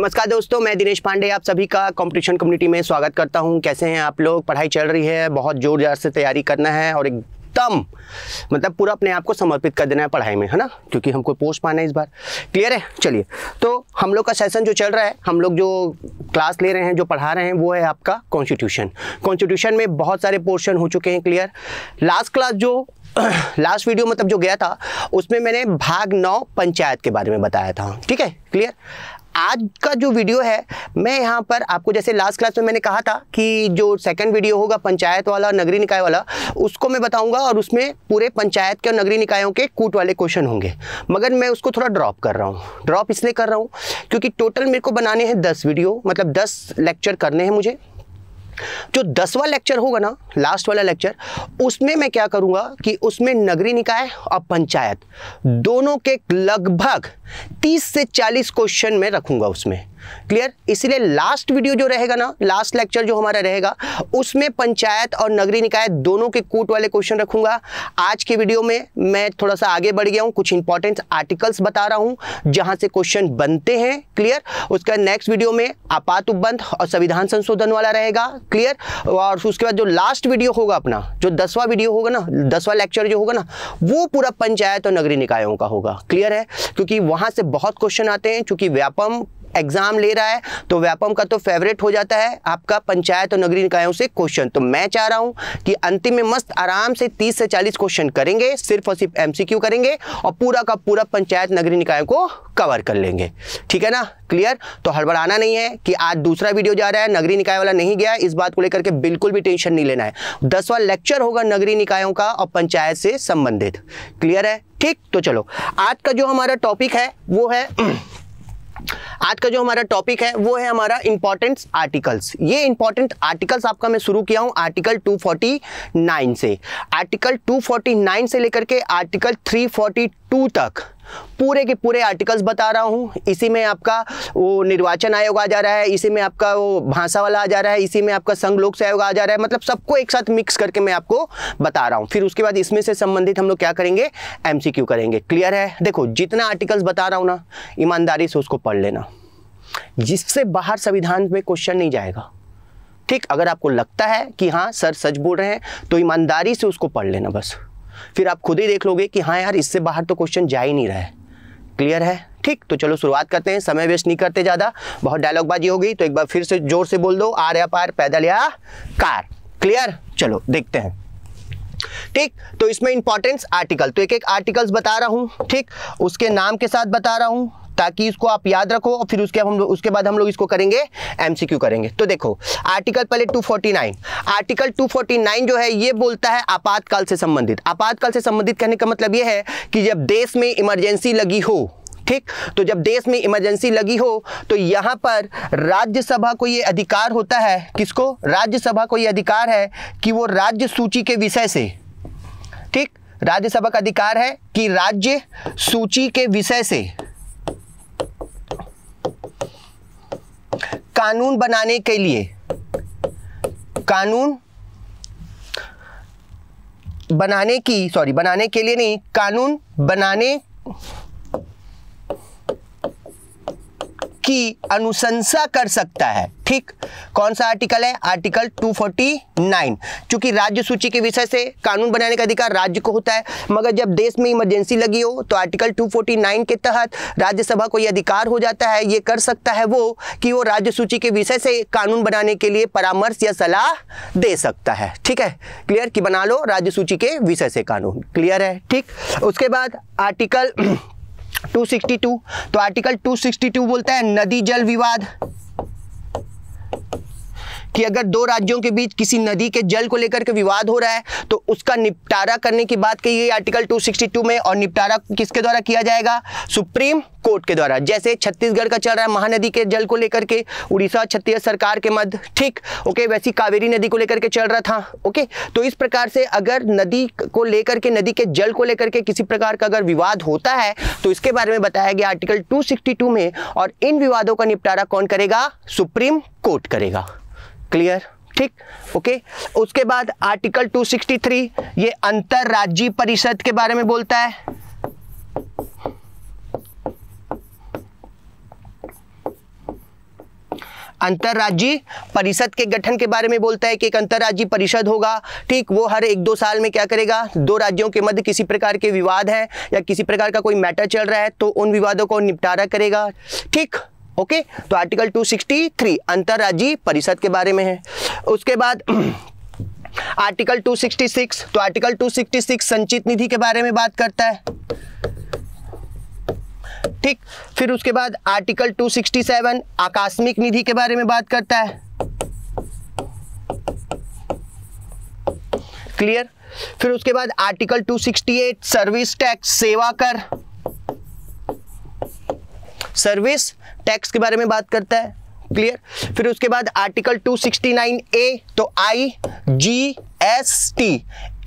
नमस्कार दोस्तों मैं दिनेश पांडे आप सभी का कंपटीशन कम्युनिटी में स्वागत करता हूं कैसे हैं आप लोग पढ़ाई चल रही है बहुत जोर जोर से तैयारी करना है और एकदम मतलब पूरा अपने आप को समर्पित कर देना है पढ़ाई में है ना क्योंकि हमको पोस्ट पाना है इस बार क्लियर है चलिए तो हम लोग का सेशन जो चल रहा है हम लोग जो क्लास ले रहे हैं जो पढ़ा रहे हैं वो है आपका कॉन्स्टिट्यूशन कॉन्स्टिट्यूशन में बहुत सारे पोर्शन हो चुके हैं क्लियर लास्ट क्लास जो लास्ट वीडियो मतलब जो गया था उसमें मैंने भाग नौ पंचायत के बारे में बताया था ठीक है क्लियर आज का जो वीडियो है मैं यहाँ पर आपको जैसे लास्ट क्लास में मैंने कहा था कि जो सेकंड वीडियो होगा पंचायत वाला नगरीय निकाय वाला उसको मैं बताऊंगा और उसमें पूरे पंचायत के और नगरीय निकायों के कूट वाले क्वेश्चन होंगे मगर मैं उसको थोड़ा ड्रॉप कर रहा हूँ ड्रॉप इसलिए कर रहा हूँ क्योंकि टोटल मेरे को बनाने हैं दस वीडियो मतलब दस लेक्चर करने हैं मुझे जो दसवा लेक्चर होगा ना लास्ट वाला लेक्चर उसमें मैं क्या करूंगा कि उसमें नगरीय निकाय और पंचायत दोनों के लगभग 30 से 40 क्वेश्चन में रखूंगा उसमें क्लियर इसलिए लास्ट वीडियो जो रहेगा ना लास्ट लेक्चर जो हमारा रहेगा उसमें पंचायत और नगरी निकाय दोनों के कोर्ट वाले क्वेश्चन रखूंगा आज के वीडियो में मैं थोड़ा सा आगे बढ़ गया हूँ कुछ इंपॉर्टेंट आर्टिकल्स बता रहा हूँ जहाँ से क्वेश्चन बनते हैं क्लियर उसका नेक्स्ट वीडियो में आपात उपबंध और संविधान संशोधन वाला रहेगा क्लियर और उसके बाद जो लास्ट वीडियो होगा अपना जो दसवा वीडियो होगा ना दसवा लेक्चर जो होगा ना वो पूरा पंचायत और नगरी निकायों का होगा क्लियर है क्योंकि वहाँ से बहुत क्वेश्चन आते हैं चूंकि व्यापम एग्जाम ले रहा है तो व्यापम का तो फेवरेट हो जाता है आपका पंचायत और नगरीय निकायों से क्वेश्चन तो मैं चाह रहा हूं कि अंतिम में मस्त आराम से 30 से 40 क्वेश्चन करेंगे सिर्फ और सिर्फ एमसीक्यू करेंगे और पूरा का पूरा पंचायत नगरीय निकायों को कवर कर लेंगे ठीक है ना क्लियर तो हड़बड़ाना नहीं है कि आज दूसरा वीडियो जा रहा है नगरीय निकाय वाला नहीं गया इस बात को लेकर के बिल्कुल भी टेंशन नहीं लेना है दसवा लेक्चर होगा नगरीय निकायों का और पंचायत से संबंधित क्लियर है ठीक तो चलो आज का जो हमारा टॉपिक है वो है आज का जो हमारा टॉपिक है वो है हमारा इंपॉर्टेंट आर्टिकल्स ये इंपॉर्टेंट आर्टिकल्स आपका मैं शुरू किया हूँ आर्टिकल 249 से आर्टिकल 249 से लेकर के आर्टिकल 342 तक पूरे के पूरे आर्टिकल्स बता रहा हूँ इसी में आपका वो निर्वाचन आयोग आ जा रहा है इसी में आपका वो भाषा वाला आ जा रहा है इसी में आपका संघ लोक आयोग आ जा रहा है मतलब सबको एक साथ मिक्स करके मैं आपको बता रहा हूँ फिर उसके बाद इसमें से संबंधित हम लोग क्या करेंगे एम करेंगे क्लियर है देखो जितना आर्टिकल्स बता रहा हूँ ना ईमानदारी से उसको पढ़ लेना जिससे बाहर संविधान में क्वेश्चन नहीं जाएगा ठीक अगर आपको लगता है कि हाँ सर सच बोल रहे हैं तो ईमानदारी से उसको पढ़ लेना बस फिर आप खुद ही देख लोगे कि हाँ यार इससे बाहर तो क्वेश्चन जा ही नहीं रहा है क्लियर है ठीक तो चलो शुरुआत करते हैं समय वेस्ट नहीं करते ज़्यादा बहुत डायलॉगबाजी गई तो एक बार फिर से जोर से बोल दो आर या पार पैदल या कार क्लियर चलो देखते हैं ठीक तो इसमें इंपॉर्टेंस आर्टिकल तो एक एक आर्टिकल्स बता रहा हूं ठीक उसके नाम के साथ बता रहा हूं ताकि इसको आप याद रखो और फिर उसके हम उसके बाद हम लोग इसको करेंगे एमसीक्यू करेंगे तो देखो आर्टिकल पहले 249 आर्टिकल 249 जो है ये बोलता है आपातकाल से संबंधित आपातकाल से संबंधित कहने का मतलब ये है कि जब देश में इमरजेंसी लगी हो ठीक तो जब देश में इमरजेंसी लगी हो तो यहां पर राज्यसभा को यह अधिकार होता है किसको राज्यसभा को यह अधिकार है कि वो राज्य सूची के विषय से ठीक राज्यसभा का अधिकार है कि राज्य सूची के विषय से कानून बनाने के लिए कानून बनाने की सॉरी बनाने के लिए नहीं कानून बनाने की अनुशंसा कर सकता है ठीक कौन सा आर्टिकल है आर्टिकल 249 चूंकि राज्य सूची के विषय से कानून बनाने का अधिकार राज्य को होता है मगर जब देश में इमरजेंसी लगी हो तो आर्टिकल 249 के तहत राज्यसभा को यह अधिकार हो जाता है ये कर सकता है वो कि वो राज्य सूची के विषय से कानून बनाने के लिए परामर्श या सलाह दे सकता है ठीक है क्लियर कि बना लो राज्य सूची के विषय से कानून क्लियर है ठीक उसके बाद आर्टिकल 262 तो आर्टिकल 262 बोलता है नदी जल विवाद कि अगर दो राज्यों के बीच किसी नदी के जल को लेकर के विवाद हो रहा है तो उसका निपटारा करने की बात कही गई आर्टिकल 262 में और निपटारा किसके द्वारा किया जाएगा सुप्रीम कोर्ट के द्वारा जैसे छत्तीसगढ़ का चल रहा है महानदी के जल को लेकर के उड़ीसा छत्तीसगढ़ सरकार के मध्य ठीक ओके वैसी कावेरी नदी को लेकर के चल रहा था ओके तो इस प्रकार से अगर नदी को लेकर के नदी के जल को लेकर के किसी प्रकार का अगर विवाद होता है तो इसके बारे में बताया गया आर्टिकल 262 में और इन विवादों का निपटारा कौन करेगा सुप्रीम कोर्ट करेगा क्लियर ठीक ओके उसके बाद आर्टिकल 263 ये अंतर राज्य परिषद के बारे में बोलता है अंतर्राज्यीय परिषद के गठन के बारे में बोलता है कि एक अंतरराज्यीय परिषद होगा ठीक वो हर एक दो साल में क्या करेगा दो राज्यों के मध्य किसी प्रकार के विवाद हैं या किसी प्रकार का कोई मैटर चल रहा है तो उन विवादों को निपटारा करेगा ठीक ओके तो आर्टिकल 263 अंतरराज्यीय परिषद के बारे में है उसके बाद आर्टिकल 266 तो आर्टिकल 266 संचित निधि के बारे में बात करता है ठीक फिर उसके बाद आर्टिकल 267 आकस्मिक निधि के बारे में बात करता है क्लियर फिर उसके बाद आर्टिकल 268 सर्विस टैक्स सेवा कर सर्विस टैक्स के बारे में बात करता है क्लियर फिर उसके बाद आर्टिकल 269 ए तो I G S T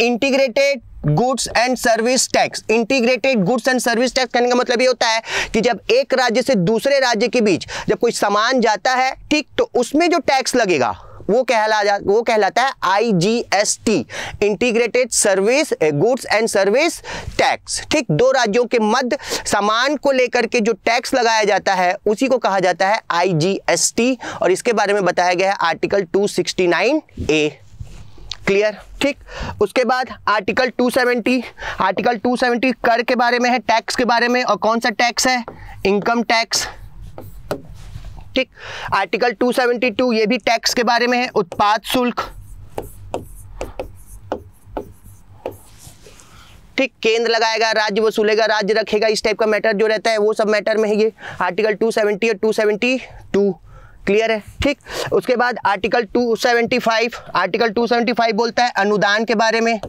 integrated goods and service tax integrated goods and service tax कहने का मतलब ये होता है कि जब एक राज्य से दूसरे राज्य के बीच जब कोई सामान जाता है ठीक तो उसमें जो टैक्स लगेगा वो कहला जा वो कहलाता है IGST integrated service goods and service tax ठीक दो राज्यों के मध्य सामान को लेकर के जो टैक्स लगाया जाता है उसी को कहा जाता है आईजीएसटी और इसके बारे में बताया गया है आर्टिकल 269 ए क्लियर ठीक उसके बाद आर्टिकल 270 आर्टिकल 270 कर के बारे में है टैक्स के बारे में और कौन सा टैक्स है इनकम टैक्स ठीक आर्टिकल 272 ये भी टैक्स के बारे में है उत्पाद शुल्क ठीक केंद्र लगाएगा राज्य वसूलेगा राज्य रखेगा इस टाइप का मैटर जो रहता है वो सब मैटर में है ये आर्टिकल 270 और 272 क्लियर है ठीक उसके बाद आर्टिकल 275 आर्टिकल 275 बोलता है अनुदान के बारे में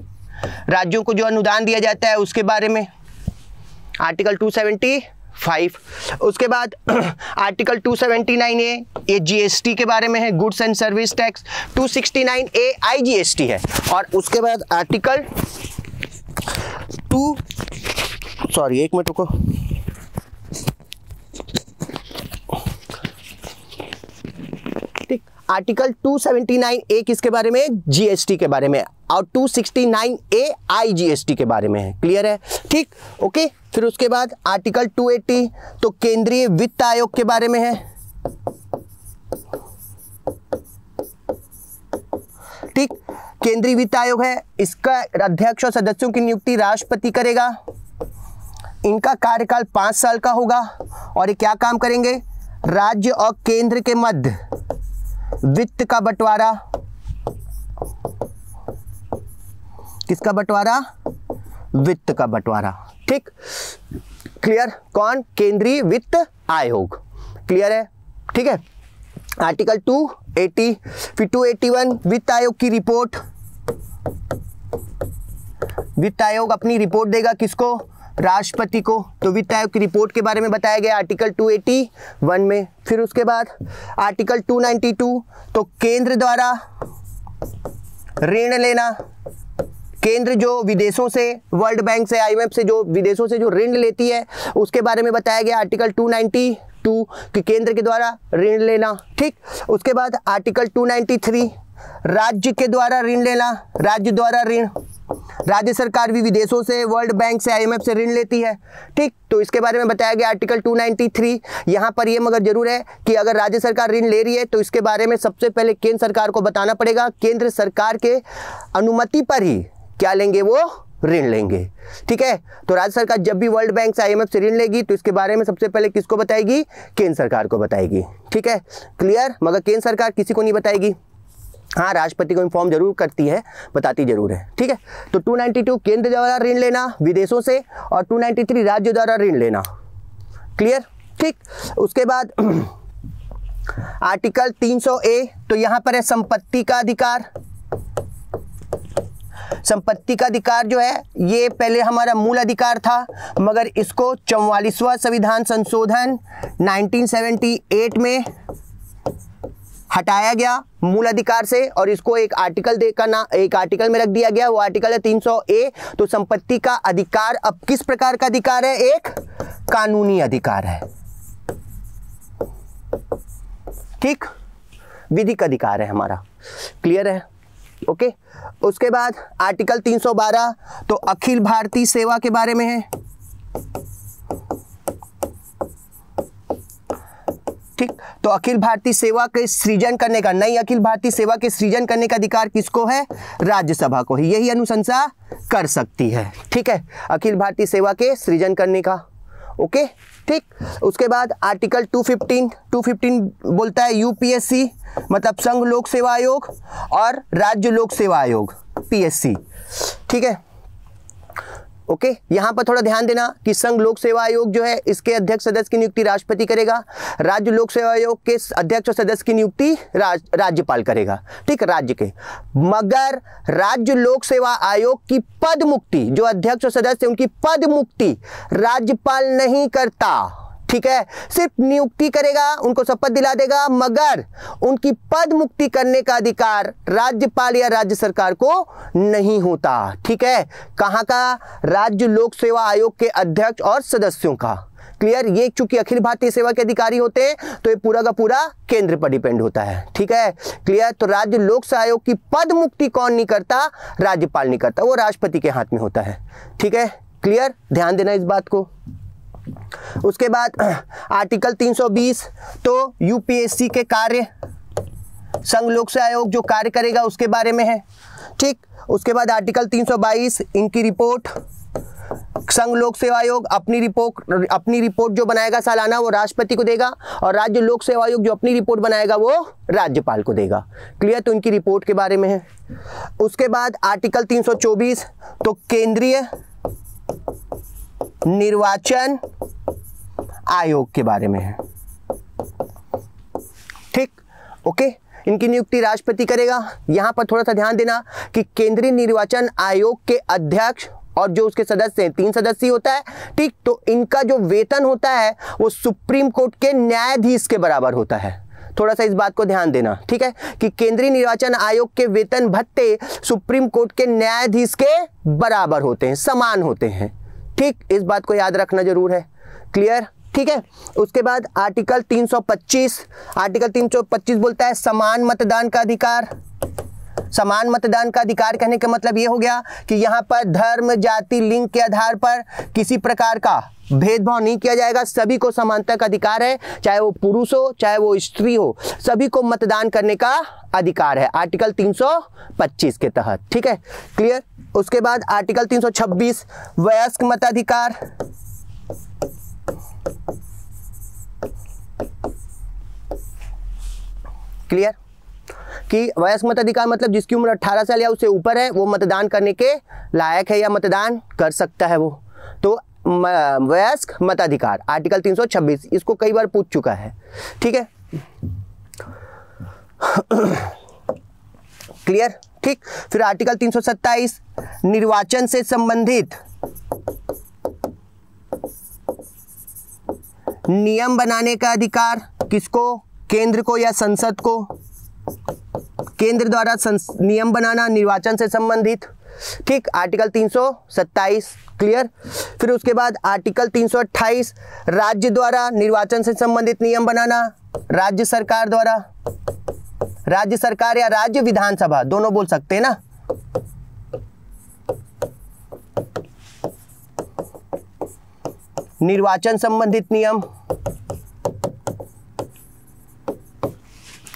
राज्यों को जो अनुदान दिया जाता है उसके बारे में आर्टिकल 270 फाइव उसके बाद आर्टिकल 279 ए ये जीएसटी के बारे में है goods and service tax 269 A IGST है और उसके बाद आर्टिकल टू सॉरी एक मिनट रुको आर्टिकल 279 ए किसके बारे में जीएसटी के बारे में और 269 ए आईजीएसटी के बारे में है क्लियर है ठीक ओके फिर उसके बाद आर्टिकल 280 तो केंद्रीय वित्त आयोग के बारे में है ठीक केंद्रीय वित्त आयोग है इसका अध्यक्ष और सदस्यों की नियुक्ति राष्ट्रपति करेगा इनका कार्यकाल पांच साल का होगा और ये क्या काम करेंगे राज्य और केंद्र के मध्य वित्त का बंटवारा किसका बंटवारा वित्त का बंटवारा ठीक क्लियर कौन केंद्रीय वित्त आयोग क्लियर है ठीक है आर्टिकल 280 फिर 281 वित्त आयोग की रिपोर्ट वित्त आयोग अपनी रिपोर्ट देगा किसको राष्ट्रपति को तो वित्त आयोग की रिपोर्ट के बारे में बताया गया आर्टिकल 281 में फिर उसके बाद आर्टिकल 292 तो केंद्र द्वारा ऋण लेना केंद्र जो विदेशों से वर्ल्ड बैंक से आई से जो विदेशों से जो ऋण लेती है उसके बारे में बताया गया आर्टिकल टू के केंद्र के द्वारा ऋण लेना ठीक उसके बाद आर्टिकल 293 राज्य के द्वारा ऋण लेना राज्य द्वारा ऋण राज्य सरकार भी विदेशों से वर्ल्ड बैंक से आईएमएफ से ऋण लेती है ठीक तो इसके बारे में बताया गया आर्टिकल 293 यहाँ पर यह मगर जरूर है कि अगर राज्य सरकार ऋण ले रही है तो इसके बारे में सबसे पहले केंद्र सरकार को बताना पड़ेगा केंद्र सरकार के अनुमति पर ही क्या लेंगे वो ऋण लेंगे ठीक है तो राज्य सरकार जब भी वर्ल्ड बैंक से आईएमएफ से ऋण लेगी तो इसके बारे में सबसे पहले किसको बताएगी केंद्र सरकार को बताएगी ठीक है क्लियर मगर केंद्र सरकार किसी को नहीं बताएगी हाँ राष्ट्रपति को इन्फॉर्म जरूर करती है बताती जरूर है ठीक है तो 292 केंद्र द्वारा ऋण लेना विदेशों से और 293 राज्य द्वारा ऋण लेना क्लियर ठीक उसके बाद आर्टिकल 300 ए तो यहां पर है संपत्ति का अधिकार संपत्ति का अधिकार जो है ये पहले हमारा मूल अधिकार था मगर इसको चौवालीसवा संविधान संशोधन 1978 में हटाया गया मूल अधिकार से और इसको एक आर्टिकल देकर का ना एक आर्टिकल में रख दिया गया वो आर्टिकल है 300 ए तो संपत्ति का अधिकार अब किस प्रकार का अधिकार है एक कानूनी अधिकार है ठीक विधिक अधिकार है हमारा क्लियर है ओके उसके बाद आर्टिकल 312 तो अखिल भारतीय सेवा के बारे में है ठीक तो अखिल भारतीय सेवा के सृजन करने का नई अखिल भारतीय सेवा के सृजन करने का अधिकार किसको है राज्यसभा को ही यही अनुशंसा कर सकती है ठीक है अखिल भारतीय सेवा के सृजन करने का ओके ठीक उसके बाद आर्टिकल 215 215 बोलता है यूपीएससी मतलब संघ लोक सेवा आयोग और राज्य लोक सेवा आयोग पीएससी ठीक है ओके यहां पर थोड़ा ध्यान देना कि संघ लोक सेवा आयोग जो है इसके अध्यक्ष सदस्य की नियुक्ति राष्ट्रपति करेगा राज्य लोक सेवा आयोग के अध्यक्ष और सदस्य की नियुक्ति राज, राज्यपाल करेगा ठीक है राज्य के मगर राज्य लोक सेवा आयोग की पद मुक्ति जो अध्यक्ष और सदस्य उनकी पद मुक्ति राज्यपाल नहीं करता ठीक है सिर्फ नियुक्ति करेगा उनको शपथ दिला देगा मगर उनकी पद मुक्ति करने का अधिकार राज्यपाल या राज्य सरकार को नहीं होता ठीक है कहाँ का राज्य लोक सेवा आयोग के अध्यक्ष और सदस्यों का क्लियर ये चूंकि अखिल भारतीय सेवा के अधिकारी होते हैं तो ये पूरा का पूरा केंद्र पर डिपेंड होता है ठीक है क्लियर तो राज्य लोक सेवा आयोग की पद मुक्ति कौन नहीं करता राज्यपाल नहीं करता वो राष्ट्रपति के हाथ में होता है ठीक है क्लियर ध्यान देना इस बात को उसके बाद आर्टिकल 320 तो यूपीएससी के कार्य संघ लोक सेवा आयोग जो कार्य करेगा उसके बारे में है ठीक उसके बाद आर्टिकल 322 इनकी रिपोर्ट संघ लोक सेवा आयोग अपनी रिपोर्ट अपनी रिपोर्ट जो बनाएगा सालाना वो राष्ट्रपति को देगा और राज्य लोक सेवा आयोग जो अपनी रिपोर्ट बनाएगा वो राज्यपाल को देगा क्लियर तो इनकी रिपोर्ट के बारे में है उसके बाद आर्टिकल 324 तो केंद्रीय निर्वाचन आयोग के बारे में है ठीक ओके इनकी नियुक्ति राष्ट्रपति करेगा यहां पर थोड़ा सा ध्यान देना कि केंद्रीय निर्वाचन आयोग के अध्यक्ष और जो उसके सदस्य हैं तीन सदस्य होता है ठीक तो इनका जो वेतन होता है वो सुप्रीम कोर्ट के न्यायाधीश के बराबर होता है थोड़ा सा इस बात को ध्यान देना ठीक है कि केंद्रीय निर्वाचन आयोग के वेतन भत्ते सुप्रीम कोर्ट के न्यायाधीश के बराबर होते हैं समान होते हैं ठीक इस बात को याद रखना जरूर है क्लियर ठीक है उसके बाद आर्टिकल 325 आर्टिकल 325 बोलता है समान मतदान का अधिकार समान मतदान का अधिकार कहने का मतलब ये हो गया कि यहाँ पर धर्म जाति लिंग के आधार पर किसी प्रकार का भेदभाव नहीं किया जाएगा सभी को समानता का अधिकार है चाहे वो पुरुष हो चाहे वो स्त्री हो सभी को मतदान करने का अधिकार है आर्टिकल 325 के तहत ठीक है क्लियर उसके बाद आर्टिकल 326 वयस्क मताधिकार क्लियर कि वयस्क मताधिकार मतलब जिसकी उम्र 18 साल या उससे ऊपर है वो मतदान करने के लायक है या मतदान कर सकता है वो तो वयस्क मताधिकार आर्टिकल 326 इसको कई बार पूछ चुका है ठीक है क्लियर ठीक फिर आर्टिकल 327 निर्वाचन से संबंधित नियम बनाने का अधिकार किसको केंद्र को या संसद को केंद्र द्वारा नियम बनाना निर्वाचन से संबंधित ठीक आर्टिकल 327 क्लियर फिर उसके बाद आर्टिकल 328 राज्य द्वारा निर्वाचन से संबंधित नियम बनाना राज्य सरकार द्वारा राज्य सरकार या राज्य विधानसभा दोनों बोल सकते हैं ना निर्वाचन संबंधित नियम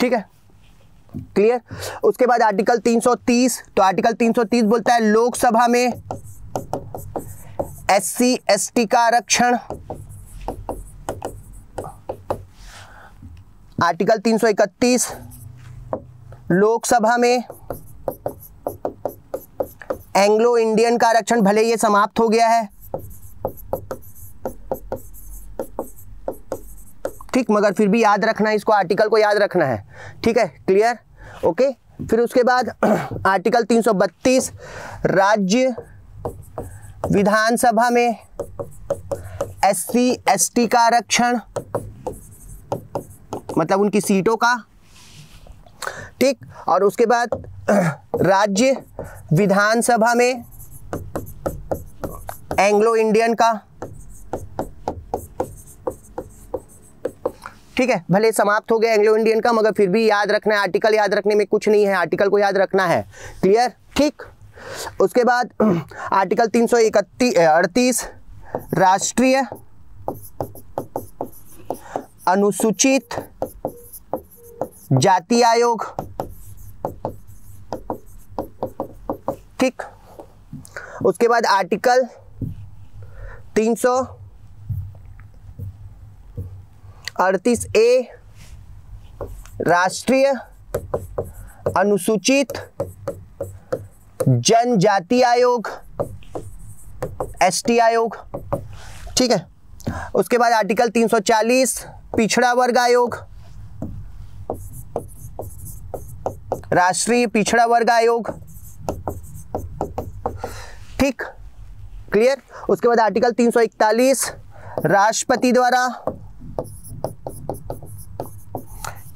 ठीक है क्लियर उसके बाद आर्टिकल 330 तो आर्टिकल 330 बोलता है लोकसभा में एस सी एस टी का आरक्षण आर्टिकल 331 लोकसभा में एंग्लो इंडियन का आरक्षण भले ये समाप्त हो गया है ठीक मगर फिर भी याद रखना है इसको आर्टिकल को याद रखना है ठीक है क्लियर ओके फिर उसके बाद आर्टिकल 332 राज्य विधानसभा में एस सी का आरक्षण मतलब उनकी सीटों का ठीक और उसके बाद राज्य विधानसभा में एंग्लो इंडियन का ठीक है भले समाप्त हो गया एंग्लो इंडियन का मगर फिर भी याद रखना है आर्टिकल याद रखने में कुछ नहीं है आर्टिकल को याद रखना है क्लियर ठीक उसके बाद आर्टिकल तीन सौ अड़तीस राष्ट्रीय अनुसूचित जाति आयोग ठीक उसके बाद आर्टिकल तीन सौ अड़तीस ए राष्ट्रीय अनुसूचित जनजाति आयोग एसटी आयोग ठीक है उसके बाद आर्टिकल 340 पिछड़ा वर्ग आयोग राष्ट्रीय पिछड़ा वर्ग आयोग ठीक क्लियर उसके बाद आर्टिकल 341 राष्ट्रपति द्वारा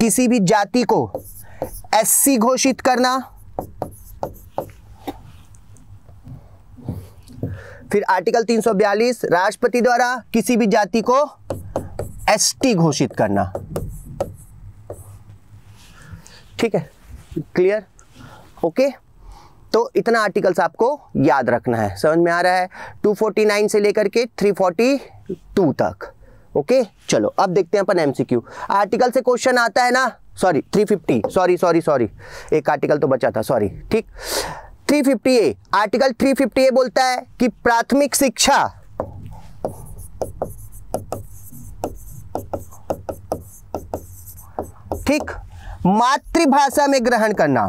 किसी भी जाति को एससी घोषित करना फिर आर्टिकल 342 राष्ट्रपति द्वारा किसी भी जाति को एसटी घोषित करना ठीक है क्लियर ओके तो इतना आर्टिकल्स आपको याद रखना है समझ में आ रहा है 249 से लेकर के 342 तक ओके चलो अब देखते हैं अपन एमसीक्यू आर्टिकल से क्वेश्चन आता है ना सॉरी 350 सॉरी सॉरी सॉरी एक आर्टिकल तो बचा था सॉरी ठीक 350 ए आर्टिकल 350 ए बोलता है कि प्राथमिक शिक्षा ठीक मातृभाषा में ग्रहण करना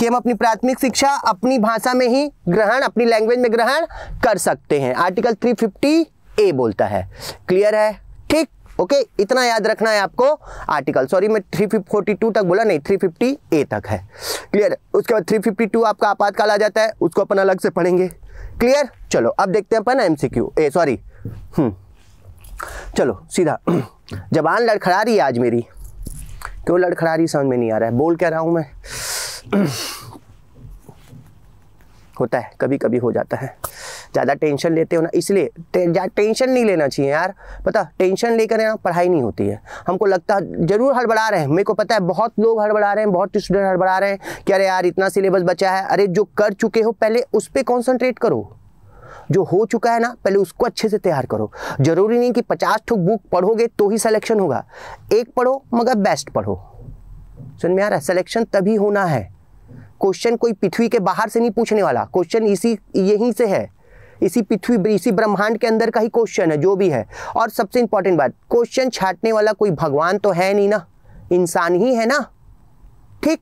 कि हम अपनी प्राथमिक शिक्षा अपनी भाषा में ही ग्रहण अपनी लैंग्वेज में ग्रहण कर सकते हैं आर्टिकल 350 ए बोलता है क्लियर है ठीक ओके okay, इतना याद रखना है आपको आर्टिकल सॉरी मैं थ्री फोर्टी टू तक बोला नहीं थ्री फिफ्टी ए तक है क्लियर उसके बाद थ्री फिफ्टी टू आपका आपातकाल आ जाता है उसको अपन अलग से पढ़ेंगे क्लियर चलो अब देखते हैं अपन M C Q A sorry हम्म। चलो सीधा जबान लड़खड़ा रही है आज मेरी क्यों लड़खड़ा रही समझ में नहीं आ रहा है बोल कह रहा हूँ मैं होता है कभी कभी हो जाता है ज़्यादा टेंशन लेते हो ना इसलिए टेंशन नहीं लेना चाहिए यार पता टेंशन लेकर ना पढ़ाई नहीं होती है हमको लगता है ज़रूर हड़बड़ा रहे हैं मेरे को पता है बहुत लोग हड़बड़ा रहे हैं बहुत स्टूडेंट हड़बड़ा रहे हैं कि अरे यार इतना सिलेबस बचा है अरे जो कर चुके हो पहले उस पर कॉन्सनट्रेट करो जो हो चुका है ना पहले उसको अच्छे से तैयार करो जरूरी नहीं कि पचास ठो बुक पढ़ोगे तो ही सलेक्शन होगा एक पढ़ो मगर बेस्ट पढ़ो सुन में यार सलेक्शन तभी होना है क्वेश्चन कोई पृथ्वी के बाहर से नहीं पूछने वाला क्वेश्चन इसी यहीं से है इसी पृथ्वी इसी ब्रह्मांड के अंदर का ही क्वेश्चन है जो भी है और सबसे इंपॉर्टेंट बात क्वेश्चन छाटने वाला कोई भगवान तो है नहीं ना इंसान ही है ना ठीक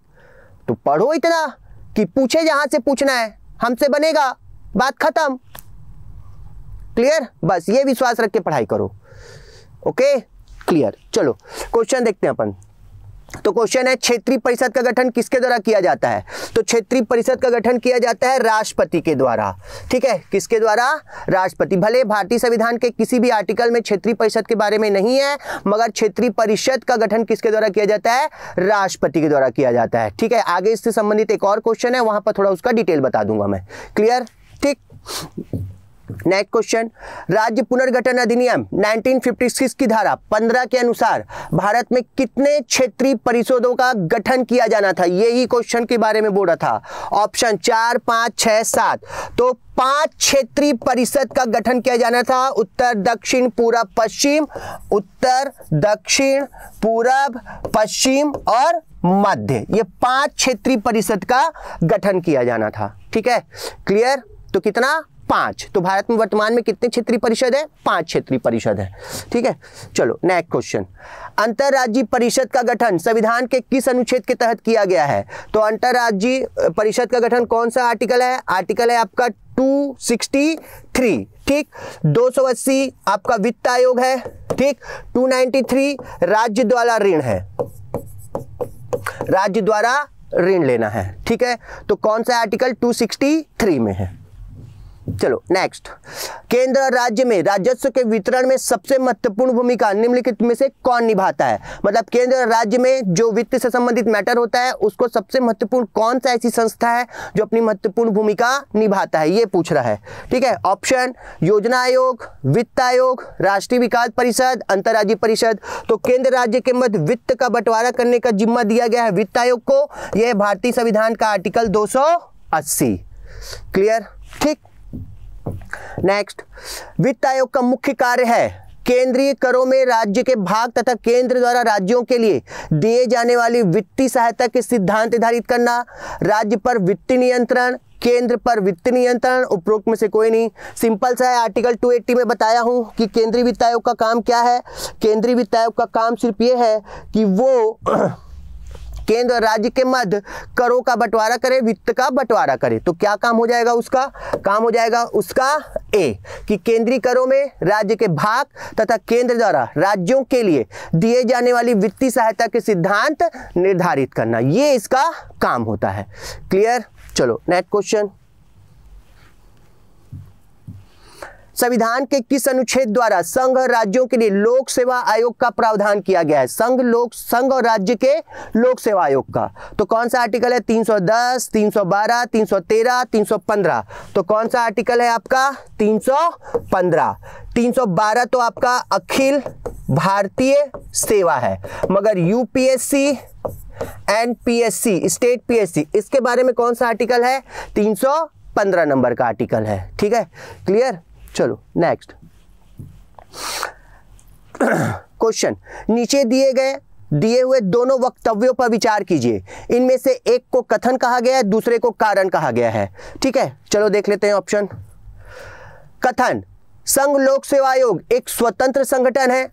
तो पढ़ो इतना कि पूछे जहां से पूछना है हमसे बनेगा बात खत्म क्लियर बस ये विश्वास रख के पढ़ाई करो ओके क्लियर चलो क्वेश्चन देखते हैं अपन तो क्वेश्चन है क्षेत्रीय परिषद का गठन किसके द्वारा किया जाता है तो क्षेत्रीय परिषद का गठन किया जाता है राष्ट्रपति के द्वारा ठीक है किसके द्वारा राष्ट्रपति भले भारतीय संविधान के किसी भी आर्टिकल में क्षेत्रीय परिषद के बारे में नहीं है मगर क्षेत्रीय परिषद का गठन किसके द्वारा किया जाता है राष्ट्रपति के द्वारा किया जाता है ठीक है आगे इससे संबंधित एक और क्वेश्चन है वहां पर थोड़ा उसका डिटेल बता दूंगा मैं क्लियर ठीक नेक्स्ट क्वेश्चन राज्य पुनर्गठन अधिनियम 1956 की धारा 15 के अनुसार भारत में कितने क्षेत्रीय परिषदों का गठन किया जाना था यही क्वेश्चन के बारे में बोला था ऑप्शन चार पांच छह सात तो पांच क्षेत्रीय परिषद का गठन किया जाना था उत्तर दक्षिण पूरा पश्चिम उत्तर दक्षिण पूरब पश्चिम और मध्य ये पांच क्षेत्रीय परिषद का गठन किया जाना था ठीक है क्लियर तो कितना पांच तो भारत में वर्तमान में कितने क्षेत्रीय परिषद है पांच क्षेत्रीय परिषद है ठीक है चलो नेक्स्ट क्वेश्चन अंतरराज्यीय परिषद का गठन संविधान के किस अनुच्छेद के तहत किया गया है तो अंतरराज्यीय परिषद का गठन कौन सा आर्टिकल है आर्टिकल है आपका 263 ठीक 280 आपका वित्त आयोग है ठीक 293 राज्य द्वारा ऋण है राज्य द्वारा ऋण लेना है ठीक है तो कौन सा आर्टिकल 263 में है चलो नेक्स्ट केंद्र और राज्य में राजस्व के वितरण में सबसे महत्वपूर्ण भूमिका निम्नलिखित में से कौन निभाता है मतलब केंद्र और राज्य में जो वित्त से संबंधित मैटर होता है उसको सबसे महत्वपूर्ण कौन सा ऐसी संस्था है जो अपनी महत्वपूर्ण भूमिका निभाता है ये पूछ रहा है ठीक है ऑप्शन योजना आयोग वित्त आयोग राष्ट्रीय विकास परिषद अंतर्राज्य परिषद तो केंद्र राज्य के मध्य वित्त का बंटवारा करने का जिम्मा दिया गया है वित्त आयोग को यह भारतीय संविधान का आर्टिकल दो क्लियर ठीक नेक्स्ट वित्त आयोग का मुख्य कार्य है केंद्रीय करों में राज्य के भाग तथा केंद्र द्वारा राज्यों के लिए दिए जाने वाली वित्तीय सहायता के सिद्धांत निर्धारित करना राज्य पर वित्तीय नियंत्रण केंद्र पर वित्त नियंत्रण उपरोक्त में से कोई नहीं सिंपल सा है आर्टिकल 280 में बताया हूं कि केंद्रीय वित्त आयोग का काम क्या है केंद्रीय वित्त आयोग का काम सिर्फ ये है कि वो केंद्र और राज्य के मध्य करों का बंटवारा करे वित्त का बंटवारा करे तो क्या काम हो जाएगा उसका काम हो जाएगा उसका ए कि केंद्रीय करों में राज्य के भाग तथा केंद्र द्वारा राज्यों के लिए दिए जाने वाली वित्तीय सहायता के सिद्धांत निर्धारित करना ये इसका काम होता है क्लियर चलो नेक्स्ट क्वेश्चन संविधान के किस अनुच्छेद द्वारा संघ और राज्यों के लिए लोक सेवा आयोग का प्रावधान किया गया है संघ लोक संघ और राज्य के लोक सेवा आयोग का तो कौन सा आर्टिकल है 310, 312, 313, 315 तो कौन सा आर्टिकल है आपका 315, 312 तो आपका अखिल भारतीय सेवा है मगर UPSC and PSC state PSC इसके बारे में कौन सा आर्टिकल है पंद्रह नंबर का आर्टिकल है ठीक है क्लियर चलो नेक्स्ट क्वेश्चन नीचे दिए गए दिए हुए दोनों वक्तव्यों पर विचार कीजिए इनमें से एक को कथन कहा गया है दूसरे को कारण कहा गया है ठीक है चलो देख लेते हैं ऑप्शन कथन संघ लोक सेवा आयोग एक स्वतंत्र संगठन है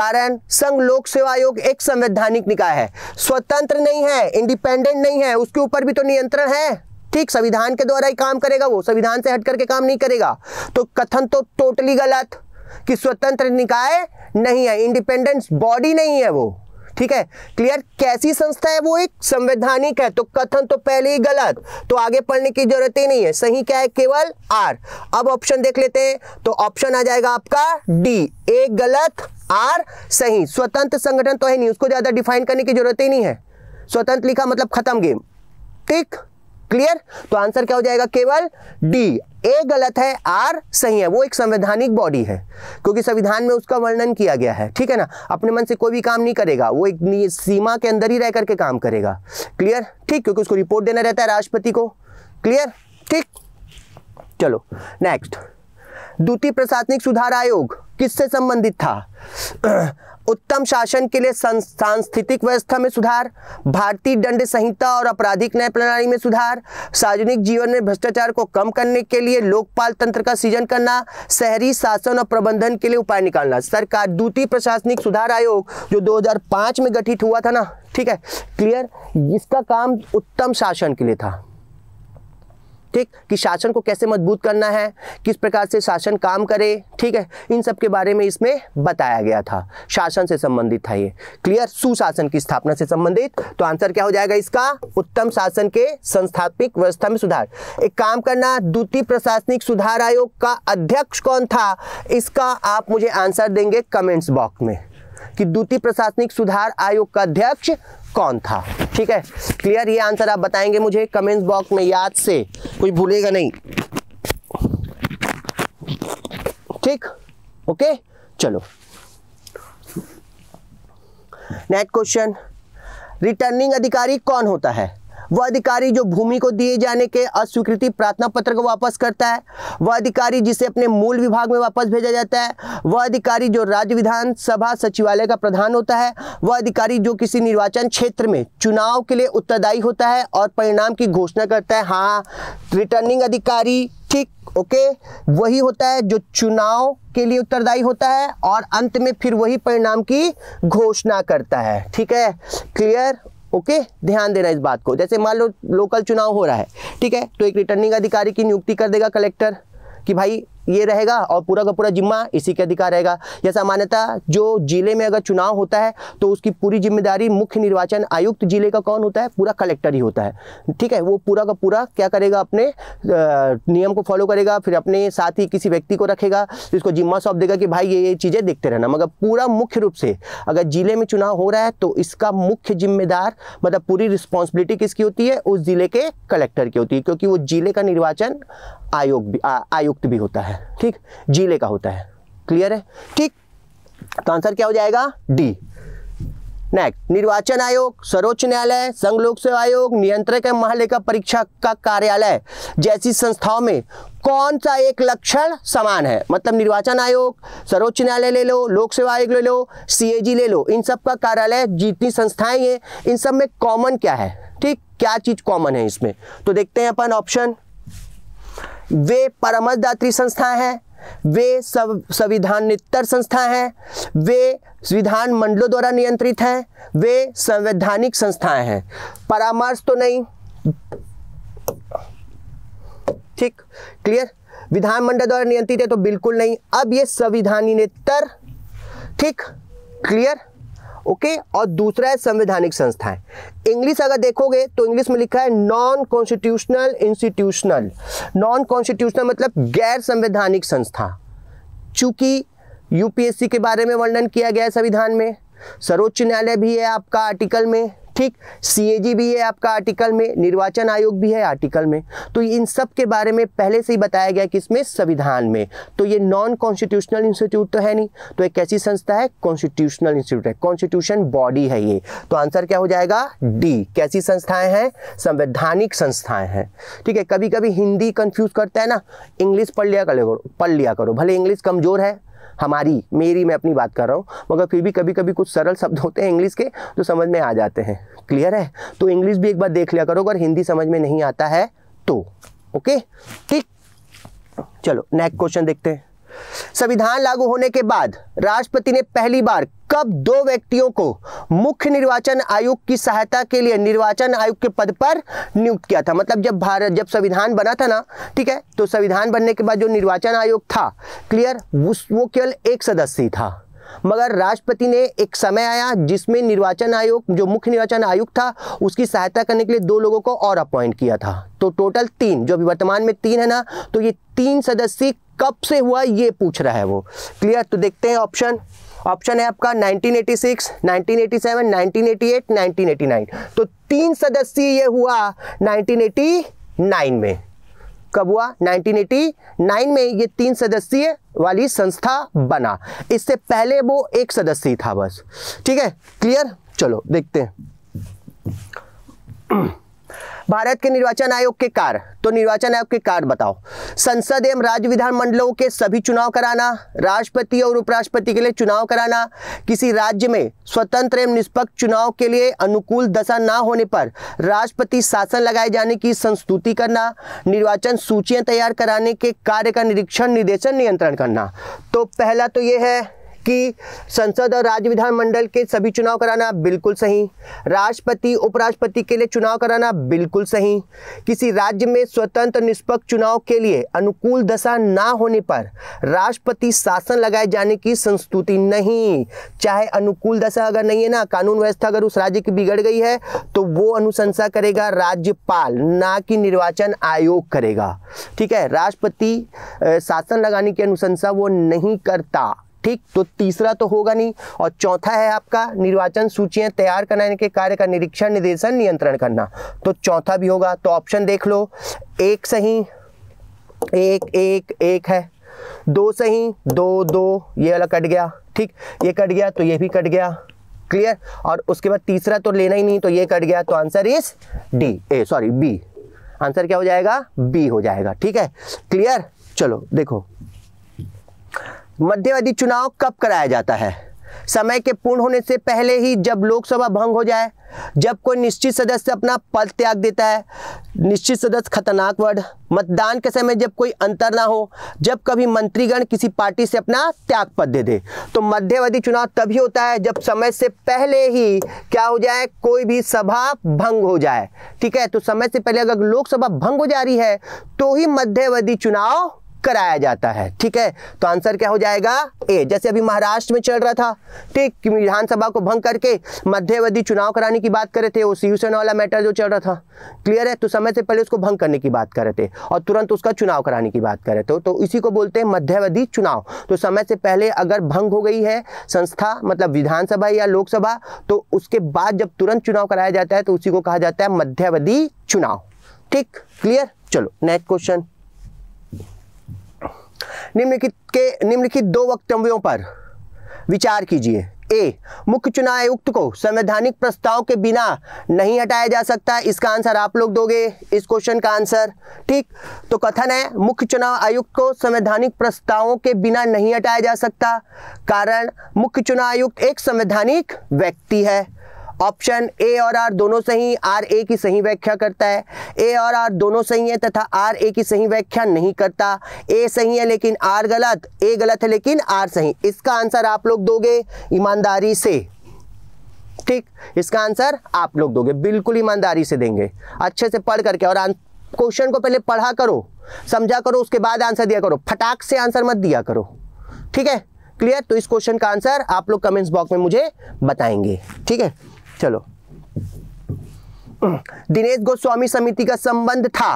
कारण संघ लोक सेवा आयोग एक संवैधानिक निकाय है स्वतंत्र नहीं है इंडिपेंडेंट नहीं है उसके ऊपर भी तो नियंत्रण है ठीक संविधान के द्वारा ही काम करेगा वो संविधान से हट करके काम नहीं करेगा तो कथन तो टोटली गलत कि स्वतंत्र निकाय नहीं है इंडिपेंडेंस बॉडी नहीं है वो ठीक है क्लियर कैसी संस्था है वो एक संवैधानिक है तो कथन तो पहले ही गलत तो आगे पढ़ने की जरूरत ही नहीं है सही क्या है केवल आर अब ऑप्शन देख लेते हैं तो ऑप्शन आ जाएगा आपका डी ए गलत आर सही स्वतंत्र संगठन तो है नहीं उसको ज्यादा डिफाइन करने की जरूरत ही नहीं है स्वतंत्र लिखा मतलब खत्म गेम ठीक क्लियर तो आंसर क्या हो जाएगा केवल डी ए गलत है आर सही है वो एक संवैधानिक बॉडी है क्योंकि संविधान में उसका वर्णन किया गया है ठीक है ना अपने मन से कोई भी काम नहीं करेगा वो एक सीमा के अंदर ही रह करके काम करेगा क्लियर ठीक क्योंकि उसको रिपोर्ट देना रहता है राष्ट्रपति को क्लियर ठीक चलो नेक्स्ट द्वितीय प्रशासनिक सुधार आयोग किससे संबंधित था उत्तम शासन के लिए सांस्थितिक व्यवस्था में सुधार भारतीय दंड संहिता और आपराधिक न्याय प्रणाली में सुधार सार्वजनिक जीवन में भ्रष्टाचार को कम करने के लिए लोकपाल तंत्र का सृजन करना शहरी शासन और प्रबंधन के लिए उपाय निकालना सरकार द्वितीय प्रशासनिक सुधार आयोग जो दो में गठित हुआ था ना ठीक है क्लियर इसका काम उत्तम शासन के लिए था ठीक कि शासन को कैसे मजबूत करना है किस प्रकार से शासन काम करे ठीक है इन सब के बारे में इसमें बताया गया था शासन से संबंधित था ये क्लियर सुशासन की स्थापना से संबंधित तो आंसर क्या हो जाएगा इसका उत्तम शासन के संस्थापिक व्यवस्था में सुधार एक काम करना द्वितीय प्रशासनिक सुधार आयोग का अध्यक्ष कौन था इसका आप मुझे आंसर देंगे कमेंट्स बॉक्स में कि द्वितीय प्रशासनिक सुधार आयोग का अध्यक्ष कौन था ठीक है क्लियर ये आंसर आप बताएंगे मुझे कमेंट बॉक्स में याद से कोई भूलेगा नहीं ठीक ओके चलो नेक्स्ट क्वेश्चन रिटर्निंग अधिकारी कौन होता है वह अधिकारी जो भूमि को दिए जाने के अस्वीकृति प्रार्थना पत्र को वापस करता है वह अधिकारी जिसे अपने मूल विभाग में वापस भेजा जाता है वह अधिकारी जो राज्य विधानसभा सचिवालय का प्रधान होता है वह अधिकारी जो किसी निर्वाचन क्षेत्र में चुनाव के लिए उत्तरदायी होता है और परिणाम की घोषणा करता है हाँ रिटर्निंग अधिकारी ठीक ओके वही होता है जो चुनाव के लिए उत्तरदायी होता है और अंत में फिर वही परिणाम की घोषणा करता है ठीक है क्लियर ओके ध्यान देना इस बात को जैसे मान लो लोकल चुनाव हो रहा है ठीक है तो एक रिटर्निंग अधिकारी की नियुक्ति कर देगा कलेक्टर कि भाई ये रहेगा और पूरा का पूरा जिम्मा इसी के अधिकार रहेगा या सामान्यतः जो जिले में अगर चुनाव होता है तो उसकी पूरी जिम्मेदारी मुख्य निर्वाचन आयुक्त जिले का कौन होता है पूरा कलेक्टर ही होता है ठीक है वो पूरा का पूरा क्या करेगा अपने नियम को फॉलो करेगा फिर अपने साथ ही किसी व्यक्ति को रखेगा तो इसको जिम्मा सौंप देगा कि भाई ये ये चीज़ें देखते रहना मगर पूरा मुख्य रूप से अगर जिले में चुनाव हो रहा है तो इसका मुख्य जिम्मेदार मतलब पूरी रिस्पॉन्सिबिलिटी किसकी होती है उस जिले के कलेक्टर की होती है क्योंकि वो जिले का निर्वाचन आयोग भी आयुक्त भी होता है ठीक जिले का होता है क्लियर है ठीक तो आंसर क्या हो जाएगा डी नेक्स्ट निर्वाचन आयोग सर्वोच्च न्यायालय संघ लोक सेवा आयोग नियंत्रक एवं महालेखा परीक्षा का कार्यालय जैसी संस्थाओं में कौन सा एक लक्षण समान है मतलब निर्वाचन आयोग सर्वोच्च न्यायालय ले लो लोक सेवा आयोग ले लो सीएजी ले लो इन सब का कार्यालय जितनी संस्थाएं हैं इन सब में कॉमन क्या है ठीक क्या चीज़ कॉमन है इसमें तो देखते हैं अपन ऑप्शन वे परमदात्री संस्था हैं वे सब संविधानतर संस्था हैं वे विधान मंडलों द्वारा नियंत्रित हैं वे संवैधानिक संस्थाएं हैं परामर्श तो नहीं ठीक क्लियर विधानमंडल द्वारा नियंत्रित है तो बिल्कुल नहीं अब ये नेतर ठीक क्लियर ओके और दूसरा है संवैधानिक संस्थाएं इंग्लिश अगर देखोगे तो इंग्लिश में लिखा है non constitutional institutional non constitutional मतलब गैर संवैधानिक संस्था चूंकि यूपीएससी के बारे में वर्णन किया गया है संविधान में सर्वोच्च न्यायालय भी है आपका आर्टिकल में ठीक सी भी है आपका आर्टिकल में निर्वाचन आयोग भी है आर्टिकल में तो इन सब के बारे में पहले से ही बताया गया कि इसमें संविधान में तो ये नॉन कॉन्स्टिट्यूशनल इंस्टीट्यूट तो है नहीं तो एक ऐसी संस्था है कॉन्स्टिट्यूशनल इंस्टीट्यूट है कॉन्स्टिट्यूशन बॉडी है ये तो आंसर क्या हो जाएगा डी कैसी संस्थाएं हैं संवैधानिक संस्थाएं हैं ठीक है कभी कभी हिंदी कंफ्यूज करता है ना इंग्लिश पढ़ लिया करो पढ़ लिया करो भले इंग्लिश कमजोर है हमारी मेरी मैं अपनी बात कर रहा हूँ मगर फिर भी कभी कभी कुछ सरल शब्द होते हैं इंग्लिश के जो समझ में आ जाते हैं क्लियर है तो इंग्लिश भी एक बार देख लिया करो अगर हिंदी समझ में नहीं आता है तो ओके ठीक चलो नेक्स्ट क्वेश्चन देखते हैं संविधान लागू होने के बाद राष्ट्रपति ने पहली बार कब दो व्यक्तियों को मुख्य निर्वाचन आयोग की सहायता के लिए निर्वाचन आयोग के पद पर नियुक्त किया था मतलब जब भारत जब संविधान बना था ना ठीक है तो संविधान बनने के बाद जो निर्वाचन आयोग था क्लियर वो केवल एक सदस्य था मगर राष्ट्रपति ने एक समय आया जिसमें निर्वाचन आयोग जो मुख्य निर्वाचन आयुक्त था उसकी सहायता करने के लिए दो लोगों को और अपॉइंट किया था तो टोटल तीन जो अभी वर्तमान में तीन है ना तो ये तीन सदस्य कब से हुआ ये पूछ रहा है वो क्लियर तो देखते हैं ऑप्शन ऑप्शन है आपका 1986, 1987, 1988, 1989 तो तीन सदस्य ये हुआ 1989 में कब हुआ 1989 में ये तीन सदस्य वाली संस्था बना इससे पहले वो एक सदस्य था बस ठीक है क्लियर चलो देखते हैं भारत के निर्वाचन आयोग के कार्य तो निर्वाचन आयोग के कार्य बताओ संसद एवं राज्य विधानमंडलों के सभी चुनाव कराना राष्ट्रपति और उपराष्ट्रपति के लिए चुनाव कराना किसी राज्य में स्वतंत्र एवं निष्पक्ष चुनाव के लिए अनुकूल दशा ना होने पर राष्ट्रपति शासन लगाए जाने की संस्तुति करना निर्वाचन सूचियां तैयार कराने के कार्य का निरीक्षण निदेशन नियंत्रण करना तो पहला तो ये है कि संसद और राज्य विधानमंडल के सभी चुनाव कराना बिल्कुल सही राष्ट्रपति उपराष्ट्रपति के लिए चुनाव कराना बिल्कुल सही किसी राज्य में स्वतंत्र निष्पक्ष चुनाव के लिए अनुकूल दशा ना होने पर राष्ट्रपति शासन लगाए जाने की संस्तुति नहीं चाहे अनुकूल दशा अगर नहीं है ना कानून व्यवस्था अगर उस राज्य की बिगड़ गई है तो वो अनुशंसा करेगा राज्यपाल ना कि निर्वाचन आयोग करेगा ठीक है राष्ट्रपति शासन लगाने की अनुशंसा वो नहीं करता ठीक तो तीसरा तो होगा नहीं और चौथा है आपका निर्वाचन सूचियां तैयार कराने के कार्य का निरीक्षण निर्देशन नियंत्रण करना तो चौथा भी होगा तो ऑप्शन देख लो एक सही एक एक एक है दो सही दो दो ये वाला कट गया ठीक ये कट गया तो ये भी कट गया क्लियर और उसके बाद तीसरा तो लेना ही नहीं तो ये कट गया तो answer is D A sorry B answer क्या हो जाएगा बी हो जाएगा ठीक है क्लियर चलो देखो मध्यवधि चुनाव कब कराया जाता है समय के पूर्ण होने से पहले ही जब लोकसभा भंग हो जाए जब कोई निश्चित सदस्य अपना पद त्याग देता है निश्चित सदस्य खतरनाक वर्ड मतदान के समय जब कोई अंतर ना हो जब कभी मंत्रीगण किसी पार्टी से अपना त्याग पद दे दे तो मध्यवधि चुनाव तभी होता है जब समय से पहले ही क्या हो जाए कोई भी सभा भंग हो जाए ठीक है तो समय से पहले अगर लोकसभा भंग हो जा रही है तो ही मध्यवधि चुनाव कराया जाता है ठीक है तो आंसर क्या हो जाएगा ए जैसे अभी महाराष्ट्र में चल रहा था ठीक विधानसभा को भंग करके मध्यवधि चुनाव कराने की बात करे थे वो शिवसेना वाला मैटर जो चल रहा था क्लियर है तो समय से पहले उसको भंग करने की बात कर रहे थे और तुरंत उसका चुनाव कराने की बात कर रहे थे तो, तो इसी को बोलते हैं मध्यावधि चुनाव तो समय से पहले अगर भंग हो गई है संस्था मतलब विधानसभा या लोकसभा तो उसके बाद जब तुरंत चुनाव कराया जाता है तो उसी को कहा जाता है मध्यावधि चुनाव ठीक क्लियर चलो नेक्स्ट क्वेश्चन निम्नलिखित के निम्नलिखित दो वक्तव्यों पर विचार कीजिए ए मुख्य चुनाव आयुक्त को संवैधानिक प्रस्ताव के बिना नहीं हटाया जा सकता इसका आंसर आप लोग दोगे इस क्वेश्चन का आंसर ठीक तो कथन है मुख्य चुनाव आयुक्त को संवैधानिक प्रस्तावों के बिना नहीं हटाया जा सकता कारण मुख्य चुनाव आयुक्त एक संवैधानिक व्यक्ति है ऑप्शन ए और आर दोनों सही आर ए की सही व्याख्या करता है ए और आर दोनों सही है तथा आर ए की सही व्याख्या नहीं करता ए सही है लेकिन आर गलत ए गलत है लेकिन आर सही इसका आंसर आप लोग दोगे ईमानदारी से ठीक इसका आंसर आप लोग दोगे बिल्कुल ईमानदारी से देंगे अच्छे से पढ़ करके और क्वेश्चन को पहले पढ़ा करो समझा करो उसके बाद आंसर दिया करो फटाक से आंसर मत दिया करो ठीक है क्लियर तो इस क्वेश्चन का आंसर आप लोग कमेंट्स बॉक्स में मुझे बताएंगे ठीक है चलो दिनेश गोस्वामी समिति का संबंध था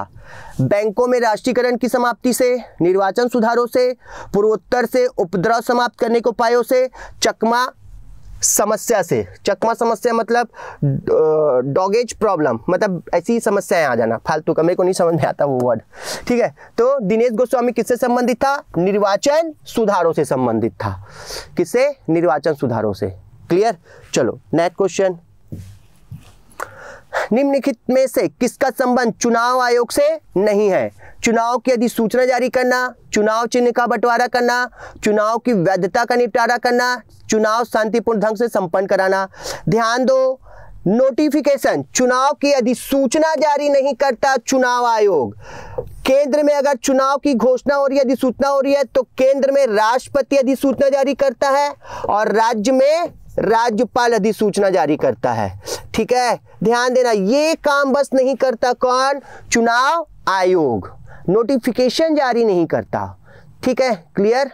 बैंकों में राष्ट्रीयकरण की समाप्ति से निर्वाचन सुधारों से पूर्वोत्तर से उपद्रव समाप्त करने के उपायों से चकमा समस्या से चकमा समस्या मतलब डॉगेज प्रॉब्लम मतलब ऐसी समस्याएं आ जाना फालतू का मेरे को नहीं समझ में आता वो वर्ड ठीक है तो दिनेश गोस्वामी किससे संबंधित था निर्वाचन सुधारों से संबंधित था किससे निर्वाचन सुधारों से क्लियर चलो नेक्स्ट क्वेश्चन निम्नलिखित में से किसका संबंध चुनाव आयोग से नहीं है चुनाव की अधिसूचना जारी करना चुनाव चिन्ह का बंटवारा करना चुनाव की वैधता का निपटारा करना चुनाव शांतिपूर्ण ढंग से संपन्न कराना ध्यान दो नोटिफिकेशन चुनाव की अधिसूचना जारी नहीं करता चुनाव आयोग केंद्र में अगर चुनाव की घोषणा हो रही है अधिसूचना हो रही है तो केंद्र में राष्ट्रपति अधिसूचना जारी करता है और राज्य में राज्यपाल अधिसूचना जारी करता है ठीक है ध्यान देना ये काम बस नहीं करता कौन चुनाव आयोग नोटिफिकेशन जारी नहीं करता ठीक है क्लियर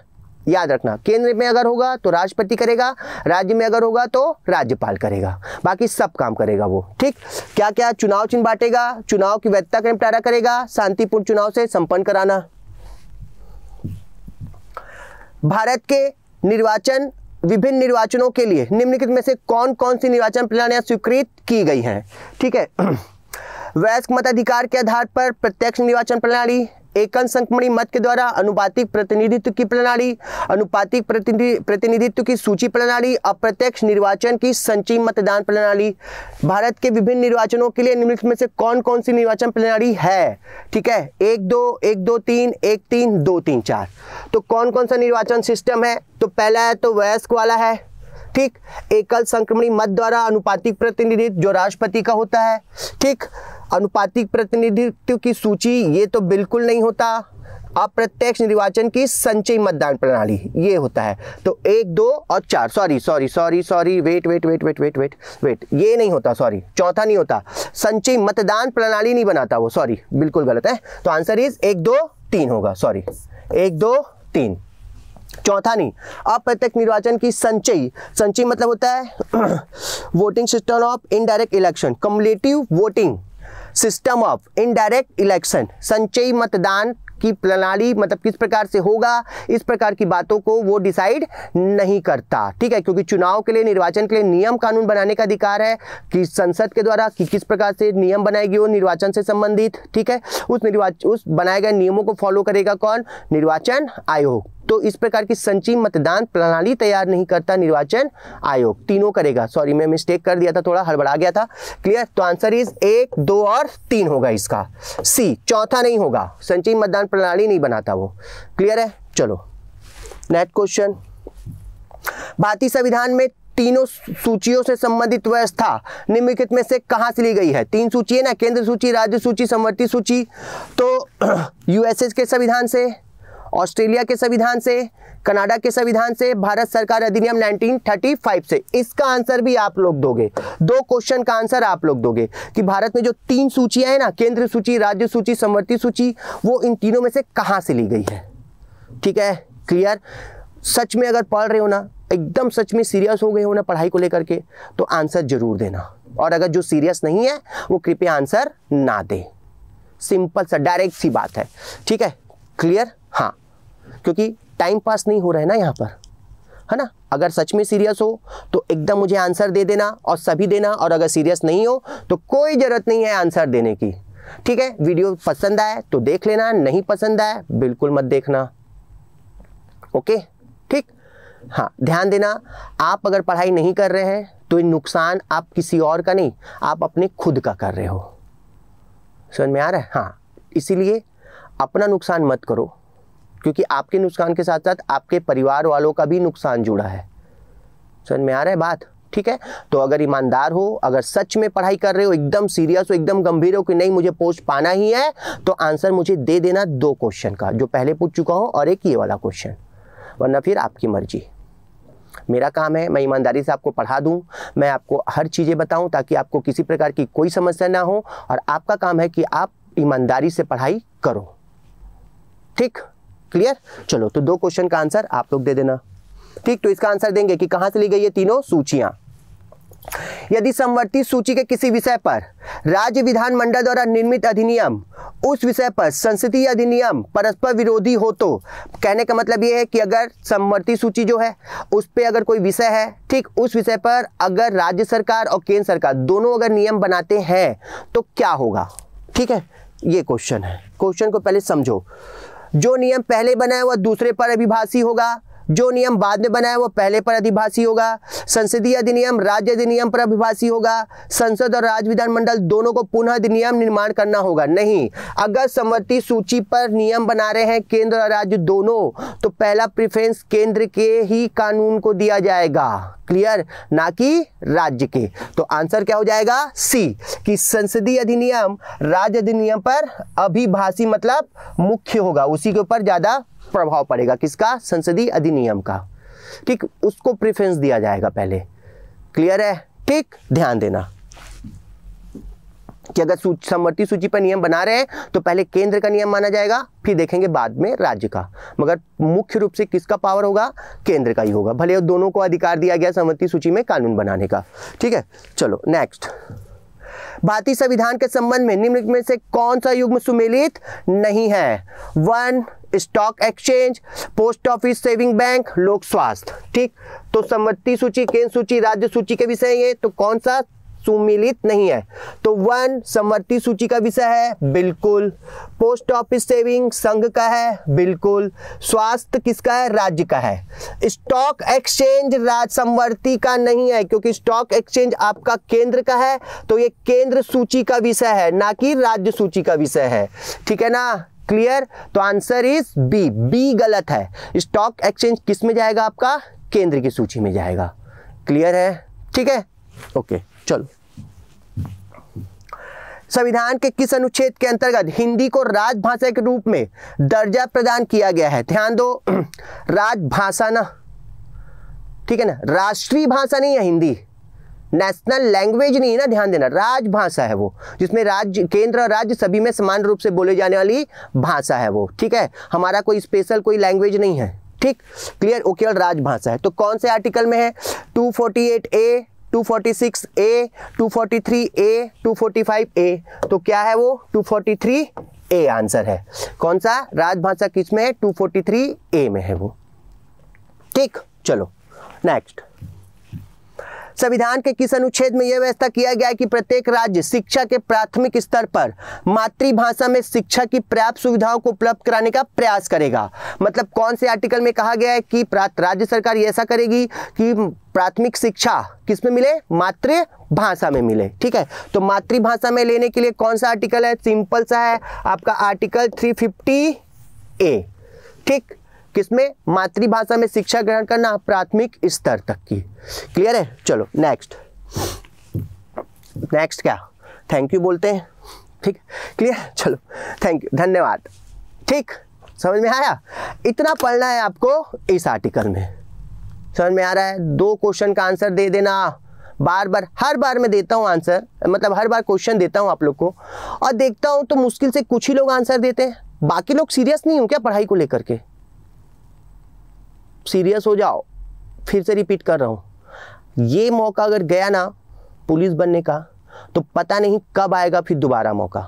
याद रखना केंद्र में अगर होगा तो राष्ट्रपति करेगा राज्य में अगर होगा तो राज्यपाल करेगा बाकी सब काम करेगा वो ठीक क्या क्या चुनाव चिन्ह बांटेगा चुनाव की वैधता का निपटारा करेगा शांतिपूर्ण चुनाव से संपन्न कराना भारत के निर्वाचन विभिन्न निर्वाचनों के लिए निम्नलिखित में से कौन कौन सी निर्वाचन प्रणालियाँ स्वीकृत की गई हैं ठीक है वयस्क मताधिकार के आधार पर प्रत्यक्ष निर्वाचन प्रणाली एकल संक्रमणी मत के द्वारा अनुपातिक प्रतिनिधित्व की प्रणाली अनुपातिक प्रतिनिधित्व की सूची प्रणाली अप्रत्यक्ष निर्वाचन की संचयी मतदान प्रणाली भारत के विभिन्न निर्वाचनों के लिए निम्नलिखित में से कौन कौन सी निर्वाचन प्रणाली है ठीक है एक दो एक दो तीन एक तीन दो तीन चार तो कौन कौन सा निर्वाचन सिस्टम है तो पहला है तो वयस्क वाला है ठीक एकल संक्रमणी मत द्वारा अनुपातिक प्रतिनिधित्व जो राष्ट्रपति का होता है ठीक अनुपातिक प्रतिनिधित्व की सूची ये तो बिल्कुल नहीं होता अप्रत्यक्ष निर्वाचन की संचयी मतदान प्रणाली ये होता है तो एक दो और चार sorry sorry sorry sorry wait wait wait wait wait wait wait ये नहीं होता सॉरी चौथा नहीं होता संचयी मतदान प्रणाली नहीं बनाता वो सॉरी बिल्कुल गलत है तो आंसर इज एक दो तीन होगा सॉरी एक दो तीन चौथा नहीं अप्रत्यक्ष निर्वाचन की संचयी संचय मतलब होता है voting system of indirect election cumulative voting system of indirect election संचयी मतदान की प्रणाली मतलब किस प्रकार से होगा इस प्रकार की बातों को वो डिसाइड नहीं करता ठीक है क्योंकि चुनाव के लिए निर्वाचन के लिए नियम कानून बनाने का अधिकार है कि संसद के द्वारा कि किस प्रकार से नियम बनाएगी वो निर्वाचन से संबंधित ठीक है उस निर्वाचन उस बनाए गए नियमों को फॉलो करेगा कौन निर्वाचन आयोग तो इस प्रकार की संची मतदान प्रणाली तैयार नहीं करता निर्वाचन आयोग तीनों करेगा सॉरी मैं मिस्टेक कर दिया था थोड़ा हड़बड़ा गया था क्लियर तो आंसर इज एक दो और तीन होगा इसका सी चौथा नहीं होगा संची मतदान प्रणाली नहीं बनाता वो क्लियर है चलो नेक्स्ट क्वेश्चन भारतीय संविधान में तीनों सूचियों से संबंधित व्यवस्था निम्नलिखित में से कहां से ली गई है तीन सूची है ना केंद्र सूची राज्य सूची समवर्ती सूची तो यूएसएस के संविधान से ऑस्ट्रेलिया के संविधान से कनाडा के संविधान से भारत सरकार अधिनियम 1935 से इसका आंसर भी आप लोग दोगे दो क्वेश्चन का आंसर आप लोग दोगे कि भारत में जो तीन सूचियां हैं ना केंद्र सूची राज्य सूची समवर्ती सूची वो इन तीनों में से कहां से ली गई है ठीक है क्लियर सच में अगर पढ़ रहे हो ना एकदम सच में सीरियस हो गए हो ना पढ़ाई को लेकर के तो आंसर जरूर देना और अगर जो सीरियस नहीं है वो कृपया आंसर ना दे सिंपल सा डायरेक्ट सी बात है ठीक है क्लियर हाँ क्योंकि टाइम पास नहीं हो रहा है ना यहाँ पर है ना अगर सच में सीरियस हो तो एकदम मुझे आंसर दे देना और सभी देना और अगर सीरियस नहीं हो तो कोई ज़रूरत नहीं है आंसर देने की ठीक है वीडियो पसंद आए तो देख लेना नहीं पसंद आए बिल्कुल मत देखना ओके ठीक हाँ ध्यान देना आप अगर पढ़ाई नहीं कर रहे हैं तो ये नुकसान आप किसी और का नहीं आप अपने खुद का कर रहे हो समझ में आ रहा है हाँ इसीलिए अपना नुकसान मत करो क्योंकि आपके नुकसान के साथ साथ आपके परिवार वालों का भी नुकसान जुड़ा है समझ में आ रहा है बात ठीक है तो अगर ईमानदार हो अगर सच में पढ़ाई कर रहे हो एकदम सीरियस हो एकदम गंभीर हो कि नहीं मुझे पोस्ट पाना ही है तो आंसर मुझे दे देना दो क्वेश्चन का जो पहले पूछ चुका हो और एक ये वाला क्वेश्चन वरना फिर आपकी मर्जी मेरा काम है मैं ईमानदारी से आपको पढ़ा दूं मैं आपको हर चीज़ें बताऊं ताकि आपको किसी प्रकार की कोई समस्या ना हो और आपका काम है कि आप ईमानदारी से पढ़ाई करो ठीक क्लियर चलो तो दो क्वेश्चन का आंसर आप लोग दे देना ठीक तो इसका आंसर देंगे कि कहां से ली गई ये तीनों सूचियां यदि संवर्ती सूची के किसी विषय पर राज्य विधानमंडल द्वारा निर्मित अधिनियम उस विषय पर संसदीय अधिनियम परस्पर विरोधी हो तो कहने का मतलब यह है कि अगर संवर्ती सूची जो है उस पर अगर कोई विषय है ठीक उस विषय पर अगर राज्य सरकार और केंद्र सरकार दोनों अगर नियम बनाते हैं तो क्या होगा ठीक है ये क्वेश्चन है क्वेश्चन को पहले समझो जो नियम पहले बनाया हुआ दूसरे पर अभिभाषी होगा जो नियम बाद में बनाया वो पहले पर अधिभाषी होगा संसदीय अधिनियम राज्य अधिनियम पर अभिभाषी होगा संसद और राज्य विधानमंडल दोनों को पुनः अधिनियम निर्माण करना होगा नहीं अगर समवर्ती सूची पर नियम बना रहे हैं केंद्र और राज्य दोनों तो पहला प्रिफ्रेंस केंद्र के ही कानून को दिया जाएगा क्लियर ना कि राज्य के तो आंसर क्या हो जाएगा सी कि संसदीय अधिनियम राज्य अधिनियम पर अभिभाषी मतलब मुख्य होगा उसी के ऊपर ज़्यादा प्रभाव पड़ेगा किसका संसदीय अधिनियम का ठीक उसको प्रिफरेंस दिया जाएगा पहले क्लियर है ठीक ध्यान देना कि अगर समवर्ती सूची पर नियम बना रहे हैं तो पहले केंद्र का नियम माना जाएगा फिर देखेंगे बाद में राज्य का मगर मुख्य रूप से किसका पावर होगा केंद्र का ही होगा भले दोनों को अधिकार दिया गया समवर्ती सूची में कानून बनाने का ठीक है चलो नेक्स्ट भारतीय संविधान के संबंध में निम्न में से कौन सा युग्म सुमेलित नहीं है one stock exchange post office saving bank लोक स्वास्थ्य ठीक तो सम्मति सूची केंद्र सूची राज्य सूची के विषय ये तो कौन सा सुमिलित नहीं है तो वन समवर्ती सूची का विषय है बिल्कुल पोस्ट ऑफिस सेविंग संघ का है बिल्कुल स्वास्थ्य किसका है राज्य का है स्टॉक एक्सचेंज राज समवर्ती का नहीं है क्योंकि स्टॉक एक्सचेंज आपका केंद्र का है तो ये केंद्र सूची का विषय है ना कि राज्य सूची का विषय है ठीक है ना क्लियर तो आंसर इज बी बी गलत है स्टॉक एक्सचेंज किस में जाएगा आपका केंद्र की सूची में जाएगा क्लियर है ठीक है ओके चलो संविधान के किस अनुच्छेद के अंतर्गत हिंदी को राजभाषा के रूप में दर्जा प्रदान किया गया है ध्यान दो राजभाषा ना ठीक है ना राष्ट्रीय भाषा नहीं है हिंदी नेशनल लैंग्वेज नहीं है ना ध्यान देना राजभाषा है वो जिसमें राज्य केंद्र और राज्य सभी में समान रूप से बोले जाने वाली भाषा है वो ठीक है हमारा कोई स्पेशल कोई लैंग्वेज नहीं है ठीक क्लियर ओके और राजभाषा है तो कौन से आर्टिकल में है 248 ए 246 ए 243 ए 245 ए तो क्या है वो 243 ए आंसर है कौन सा राजभाषा किस में है 243 ए में है वो ठीक चलो नेक्स्ट संविधान के किस अनुच्छेद में यह व्यवस्था किया गया है कि प्रत्येक राज्य शिक्षा के प्राथमिक स्तर पर मातृभाषा में शिक्षा की पर्याप्त सुविधाओं को उपलब्ध कराने का प्रयास करेगा मतलब कौन से आर्टिकल में कहा गया है कि राज्य सरकार ऐसा करेगी कि प्राथमिक शिक्षा किस में मिले मातृ भाषा में मिले ठीक है तो मातृभाषा में लेने के लिए कौन सा आर्टिकल है सिंपल सा है आपका आर्टिकल 350 ए ठीक किसमें मातृभाषा में शिक्षा ग्रहण करना प्राथमिक स्तर तक की क्लियर है चलो नेक्स्ट नेक्स्ट क्या थैंक यू बोलते हैं ठीक क्लियर चलो थैंक यू धन्यवाद ठीक समझ में आया इतना पढ़ना है आपको इस आर्टिकल में समझ में आ रहा है दो क्वेश्चन का आंसर दे देना बार बार हर बार मैं देता हूँ आंसर मतलब हर बार क्वेश्चन देता हूँ आप लोग को और देखता हूँ तो मुश्किल से कुछ ही लोग आंसर देते हैं बाकी लोग सीरियस नहीं हूँ क्या पढ़ाई को लेकर के सीरियस हो जाओ फिर से रिपीट कर रहा हूँ ये मौका अगर गया ना पुलिस बनने का तो पता नहीं कब आएगा फिर दोबारा मौका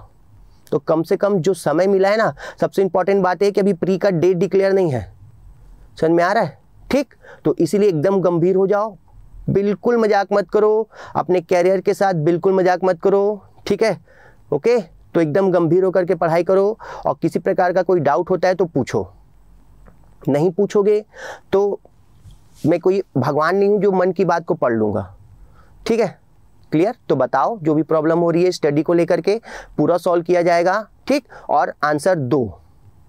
तो कम से कम जो समय मिला है ना सबसे इंपॉर्टेंट बात है कि अभी प्री का डेट डिक्लेयर नहीं है समझ में आ रहा है ठीक तो इसीलिए एकदम गंभीर हो जाओ बिल्कुल मजाक मत करो अपने कैरियर के साथ बिल्कुल मजाक मत करो ठीक है ओके तो एकदम गंभीर होकर के पढ़ाई करो और किसी प्रकार का कोई डाउट होता है तो पूछो नहीं पूछोगे तो मैं कोई भगवान नहीं हूँ जो मन की बात को पढ़ लूँगा ठीक है क्लियर तो बताओ जो भी प्रॉब्लम हो रही है स्टडी को लेकर के पूरा सॉल्व किया जाएगा ठीक और आंसर दो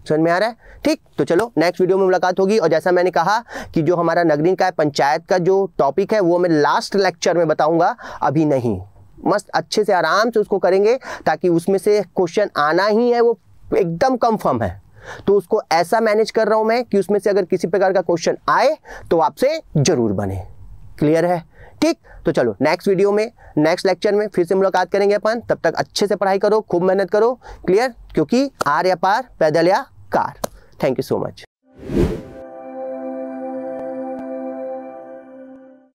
समझ में आ रहा है ठीक तो चलो नेक्स्ट वीडियो में मुलाकात होगी और जैसा मैंने कहा कि जो हमारा नगरीन का पंचायत का जो टॉपिक है वो मैं लास्ट लेक्चर में बताऊंगा अभी नहीं मस्त अच्छे से आराम से उसको करेंगे ताकि उसमें से क्वेश्चन आना ही है वो एकदम कंफर्म है तो उसको ऐसा मैनेज कर रहा हूं मैं कि उसमें से अगर किसी प्रकार का क्वेश्चन आए तो आपसे जरूर बने क्लियर है ठीक तो चलो नेक्स्ट वीडियो में नेक्स्ट लेक्चर में फिर से मुलाकात करेंगे अपन तब तक अच्छे से पढ़ाई करो खूब मेहनत करो क्लियर क्योंकि आर या पार पैदल या car thank you so much